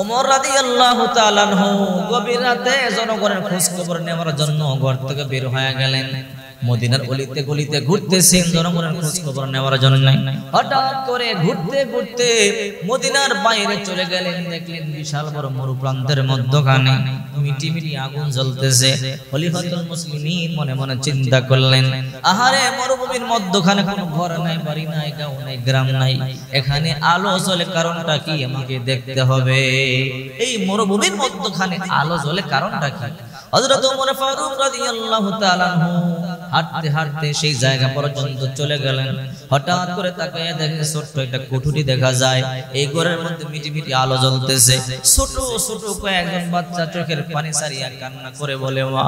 ওমর রাদি আল্লাহ গভীর রাতে জনগণের খোঁজ খবর নেওয়ার জন্য ঘর থেকে বের হয়ে গেলেন মদিনার অলিতে গলিতে ঘুরতেছেন জনগণের খোঁজ খবর নেওয়ার জন্য নাই হঠাৎ করে ঘুরতে ঘুরতে মদিনার বাইরে চলে গেলেন দেখলেন বিশাল বড় মরুপ্রান্তের মধ্যখানে মিটি মিটি আগুন জ্বলতেছে খলিফাতুল মুসলিমিন মনে মনে চিন্তা করলেন আহারে মরুভূমির মধ্যখানে কোনো ঘর নাই বাড়ি নাই গাঁও নাই গ্রাম নাই এখানে আলো জ্বলে কারণটা কি আমাকে দেখতে হবে এই মরুভূমির মধ্যখানে আলো জ্বলে কারণটা কি হযরত ওমর ফারুক রাদিয়াল্লাহু তাআলা হাঁটতে হাঁটতে সেই জায়গা পর্যন্ত চলে গেলেন হঠাৎ করে তাকে দেখে ছোট্ট একটা কুঠুরি দেখা যায় এই ঘরের মধ্যে মিটিমিটি আলো জ্বলতেছে ছোট ছোট কয়েকজন বাচ্চা চোখের পানি সারিয়া কান্না করে বলে মা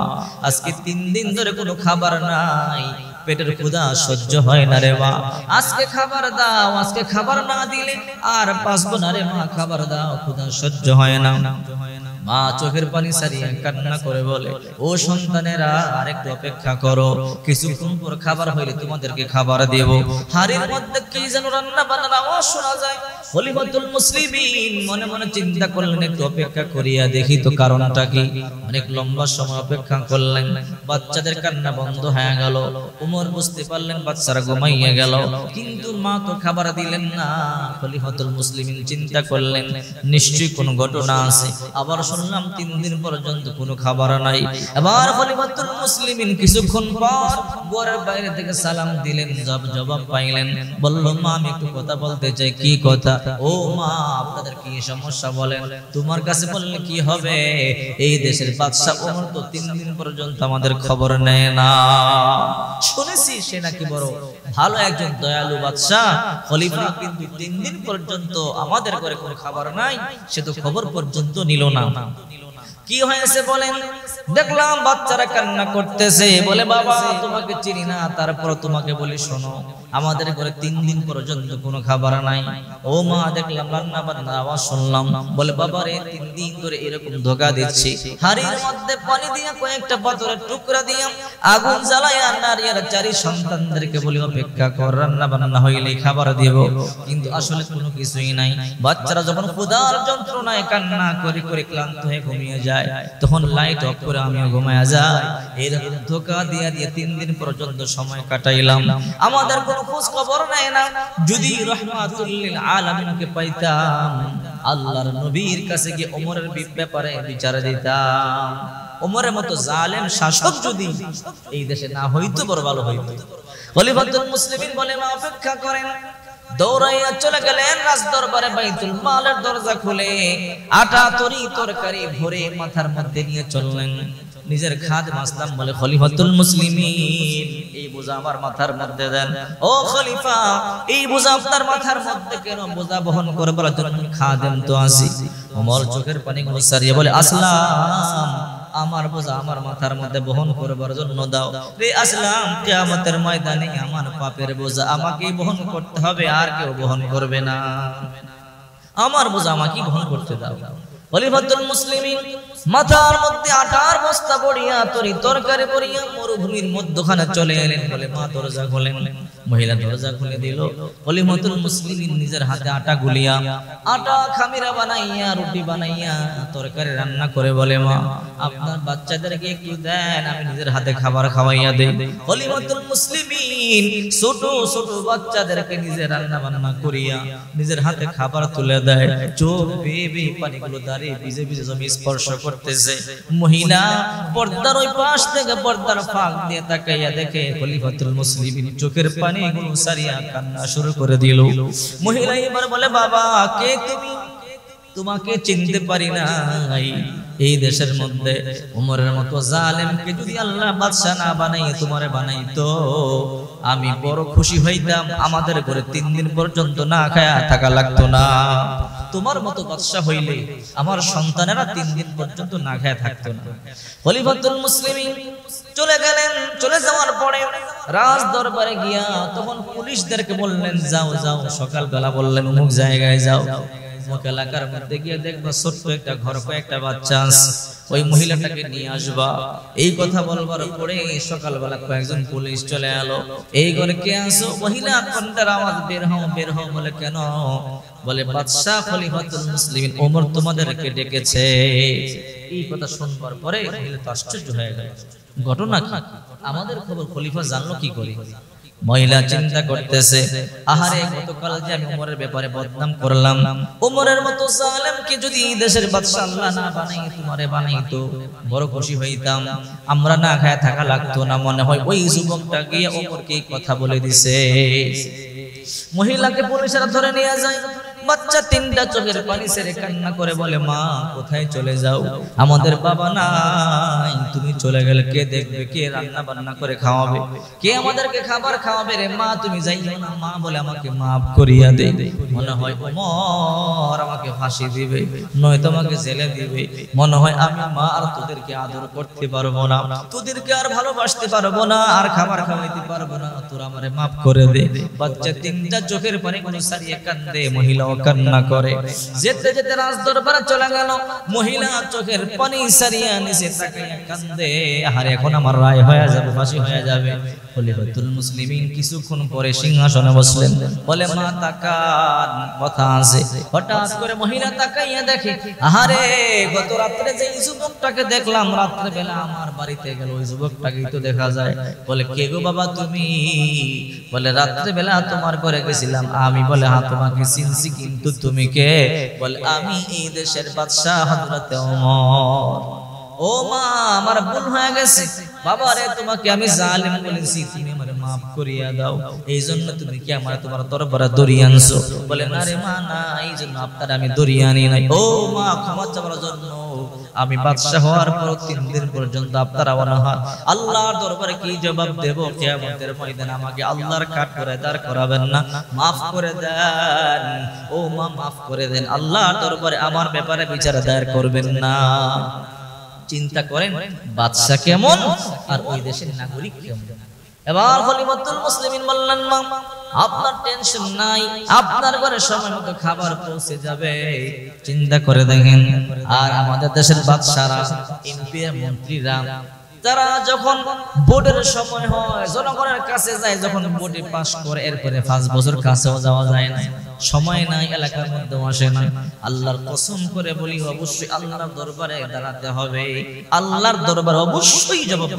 আজকে তিন দিন ধরে কোনো খাবার নাই পেটের ক্ষুধা সহ্য হয় না রে মা আজকে খাবার দাও আজকে খাবার না দিলে আর বাঁচবো না রে মা খাবার দাও ক্ষুধা সহ্য হয় না মা চোখের পানি সারিয়ে কান্না করে বলে ও সন্তানেরা আরেকটু অপেক্ষা করো কিছুক্ষণ পর খাবার হইলে তোমাদেরকে খাবার দেব হারির মধ্যে কি যেন রান্না বান্না ও শোনা যায় খলিফাতুল মুসলিমিন মনে মনে চিন্তা করলেন একটু অপেক্ষা করিয়া দেখি তো কারণটা কি অনেক লম্বা সময় অপেক্ষা করলেন বাচ্চাদের কান্না বন্ধ হয়ে গেল উমর বুঝতে পারলেন বাচ্চারা ঘুমাইয়া গেল কিন্তু মা তো খাবার দিলেন না খলিফাতুল মুসলিমিন চিন্তা করলেন নিশ্চয়ই কোনো ঘটনা আছে আবার শুনলাম তিন দিন পর্যন্ত কোনো খাবার নাই এবার খলিফাতুল মুসলিমিন কিছুক্ষণ পর ঘরের বাইরে থেকে সালাম দিলেন জব জবাব পাইলেন বলল মা আমি একটু কথা বলতে চাই কি কথা ও মা আপনাদের কি সমস্যা বলেন তোমার কাছে বললে কি হবে এই দেশের বাদশাহ তো তিন দিন পর্যন্ত আমাদের খবর নেয় না শুনেছি সে নাকি বড় ভালো একজন দয়ালু বাদশাহ খলিফা কিন্তু তিন দিন পর্যন্ত আমাদের ঘরে কোনো খাবার নাই সে তো খবর পর্যন্ত নিল না কি হয়েছে বলেন দেখলাম বাচ্চারা কান্না করতেছে বলে বাবা তোমাকে চিনি না তারপর তোমাকে বলি শোনো আমাদের ঘরে তিন দিন পর্যন্ত কোনো খাবার নাই ও মা দেখলাম রান্না বান্না আওয়াজ শুনলাম বলে বাবা রে তিন দিন ধরে এরকম ধোকা দিচ্ছি হাড়ির মধ্যে পানি দিয়ে কয়েকটা পাথরের টুকরা দিয়ে আগুন জ্বালাই আর নারিয়ার চারি সন্তানদেরকে বলি অপেক্ষা কর রান্না বান্না হইলে খাবার দেব কিন্তু আসলে কোনো কিছুই নাই বাচ্চারা যখন ক্ষুধার যন্ত্রণায় কান্না করে করে ক্লান্ত হয়ে ঘুমিয়ে যায় তখন লাইট অফ করে আমিও ঘুমায় ধোকা দিয়া দিয়ে তিন দিন পর্যন্ত সময় কাটাইলাম আমাদের কোনো খোঁজ খবর নাই না যদি রহমাতুল্লিল পাইতাম আল্লাহর নবীর কাছে গিয়ে ওমরের ব্যাপারে বিচার দিতাম ওমরের মতো জালেম শাসক যদি এই দেশে না হইতো বড় ভালো হইতো খলিফাতুল মুসলিমিন বলে অপেক্ষা করেন দৌড়াইয়া চলে গেলেন রাজ দরবারে বাইতুল মালের দরজা খুলে আটা তরি তরকারি ভরে মাথার মধ্যে নিয়ে চললেন নিজের খাদ মাসলাম বলে খলিফাতুল মুসলিমিন এই বোঝা আমার মাথার মধ্যে দেন ও খলিফা এই বোঝা আপনার মাথার মধ্যে কেন বোঝা বহন করে বলার জন্য খাদেন তো আসি ওমর চোখের পানি গুলো সারিয়ে বলে আসলাম আমার বোঝা আমার মাথার মধ্যে বহন করবার জন্য দাও আসলাম কেয়ামতের ময়দানে আমার পাপের বোঝা আমাকে বহন করতে হবে আর কেউ বহন করবে না আমার বোঝা আমাকে বহন করতে দাও মাথার মধ্যে আটার বস্তা পড়িয়া তরি তরকারি পড়িয়া মরুভূমির মধ্যখানে চলে এলেন বলে মা দরজা খোলেন মহিলা দরজা খুলে দিল অলিমতুল মুসলিম নিজের হাতে আটা গুলিয়া আটা খামিরা বানাইয়া রুটি বানাইয়া তরকারি রান্না করে বলে মা আপনার বাচ্চাদেরকে একটু দেন আমি নিজের হাতে খাবার খাওয়াইয়া দেই অলিমতুল মুসলিমিন ছোট ছোট বাচ্চাদেরকে নিজে রান্না বান্না করিয়া নিজের হাতে খাবার তুলে দেয় চোখ বেয়ে পানিগুলো দাঁড়িয়ে ভিজে ভিজে জমি স্পর্শ করতেছে মহিলা পর্দার ওই পাশ থেকে পর্দার ফাঁক দিয়ে তাকাইয়া দেখে অলিমতুল মুসলিমিন চোখের পানি পানিগুলো সারিয়া কান্না শুরু করে দিল মহিলা এবার বলে বাবা কে তুমি তোমাকে চিনতে পারি নাই এই দেশের মধ্যে উমরের মতো জালেমকে যদি আল্লাহ বাদশাহ না বানাই তোমারে বানাই তো আমি বড় খুশি হইতাম আমাদের করে তিন দিন পর্যন্ত না খায়া থাকা লাগতো না তোমার মতো বাদশাহ হইলে আমার সন্তানেরা তিন দিন পর্যন্ত না খায়া থাকতো না খলিফাতুল মুসলিম চলে গেলেন চলে যাওয়ার পরে রাজ দরবারে গিয়া তখন পুলিশদেরকে বললেন যাও যাও সকালবেলা বললেন অমুক জায়গায় যাও অমুক এলাকার মধ্যে গিয়ে দেখবা ছোট্ট একটা ঘর কয়েকটা বাচ্চা ওই মহিলাটাকে নিয়ে আসবা এই কথা বলবার পরে সকালবেলা কয়েকজন পুলিশ চলে এলো এই ঘরে কে আসো মহিলা আওয়াজ বের হও বের হও বলে কেন বলে বাদশাহ খলিফাতুল ওমর তোমাদেরকে ডেকেছে এই কথা শুনবার পরে মহিলা তো আশ্চর্য হয়ে গেল ঘটনা কি আমাদের খবর খলিফা জানলো কি করে মহিলা চিন্তা করতেছে আহারে গতকাল যে আমি উমরের ব্যাপারে বদনাম করলাম উমরের মতো জালেমকে যদি দেশের বাদশাহ আল্লাহ না বানাই তোমারে বানাই তো বড় খুশি হইতাম আমরা না খায় থাকা লাগতো না মনে হয় ওই যুবকটা গিয়ে ওমরকে কথা বলে দিছে মহিলাকে পুলিশেরা ধরে নিয়ে যায় বাচ্চা তিনটা চোখের পানি ছেড়ে কান্না করে বলে মা কোথায় চলে যাও আমাদের বাবা নাই তুমি চলে গেলে কে দেখবে কে রান্না বান্না করে খাওয়াবে কে আমাদেরকে খাবার খাওয়াবে রে মা তুমি যাই না মা বলে আমাকে মাফ করিয়া দে মনে হয় মর আমাকে ফাঁসি দিবে নয় তোমাকে জেলে দিবে মনে হয় আমি মা আর তোদেরকে আদর করতে পারবো না তোদেরকে আর ভালোবাসতে পারবো না আর খাবার খাওয়াইতে পারবো না তোরা আমারে মাফ করে দে বাচ্চা তিনটা চোখের পানি কোনো সারিয়ে কান্দে মহিলা কান্না করে যেতে যেতে রাজ দরবার চলে গেল মহিলা চোখের পানি সারিয়া নিচে তাকাইয়া কান্দে আর এখন আমার রায় হয়ে যাবে ফাঁসি হয়ে যাবে কিছুক্ষণ পরে সিংহাসনে বসলেন বলে মা কথা আছে হঠাৎ করে মহিলা তাকাইয়া দেখে আহারে গত রাত্রে যে যুবকটাকে দেখলাম রাত্রে বেলা আমার বাড়িতে গেল ওই যুবকটাকেই তো দেখা যায় বলে কে গো বাবা তুমি বলে রাত্রে বেলা তোমার করে গেছিলাম আমি বলে হ্যাঁ তোমাকে চিনছি কিন্তু তুমি কে বলে আমি এই দেশের বাদশাহ হযরত ওমর ও মা আমার ভুল হয়ে গেছে বাবা রে তোমাকে আমি জালিম বলেছি তুমি আমার মাফ করিয়া দাও এই জন্য তুমি কি আমার তোমার দরবারে দরিয়ে আনছো বলে না রে মা না এই জন্য আপনার আমি দরিয়ে আনি নাই ও মা ক্ষমা চাওয়ার জন্য আমি বাদশাহ হওয়ার পর তিন দিন পর্যন্ত আপনারা অনাহার আল্লাহর দরবারে কি জবাব দেব কিয়ামতের ময়দানে আমাকে আল্লাহর কাট করে দার করাবেন না মাফ করে দেন ও মা মাফ করে দেন আল্লাহর দরবারে আমার ব্যাপারে বিচার দায়ের করবেন না চিন্তা করেন বাদশা কেমন আর ওই দেশের নাগরিক কেমন এবার হলিমতুল মুসলিমিন বললেন মা আপনার টেনশন নাই আপনার ঘরে সময় মতো খাবার পৌঁছে যাবে চিন্তা করে দেখেন আর আমাদের দেশের বাদশারা এমপি মন্ত্রীরা তারা যখন বোর্ডের সময় হয় জনগণের কাছে যায় যখন বোর্ডে পাশ করে এরপরে পাঁচ বছর কাছেও যাওয়া যায় না সময় নাই এলাকার মধ্যে আসে না আল্লাহর কসম করে বলি অবশ্যই আল্লাহর দরবারে দাঁড়াতে হবে আল্লাহর দরবার অবশ্যই জবাব